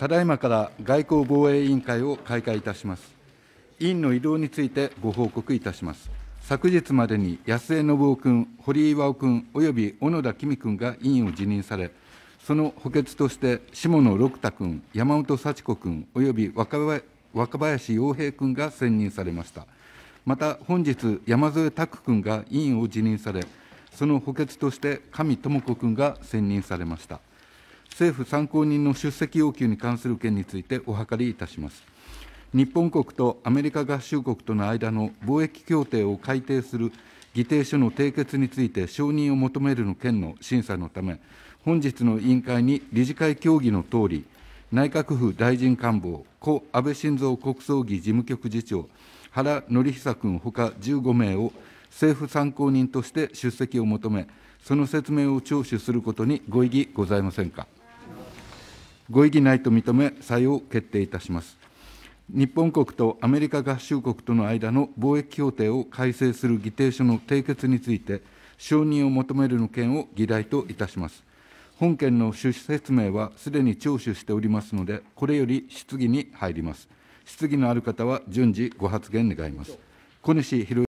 ただいまから外交防衛委員会を開会いたします。委員の移動についてご報告いたします。昨日までに安江信夫君、堀井巌君、および小野田紀美君が委員を辞任され、その補欠として下野六太君、山本幸子君、および若林洋平君が選任されました。また本日、山添拓君が委員を辞任され、その補欠として上智子君が選任されました。政府参考人の出席要求に関する件についてお諮りいたします。日本国とアメリカ合衆国との間の貿易協定を改定する議定書の締結について承認を求めるの件の審査のため、本日の委員会に理事会協議のとおり、内閣府大臣官房、故安倍晋三国葬儀事務局次長、原紀久君ほか15名を政府参考人として出席を求め、その説明を聴取することにご異議ございませんか。ご異議ないと認め、採用決定いたします。日本国とアメリカ合衆国との間の貿易協定を改正する議定書の締結について、承認を求めるの件を議題といたします。本件の趣旨説明はすでに聴取しておりますので、これより質疑に入ります。質疑のある方は順次ご発言願います。小西博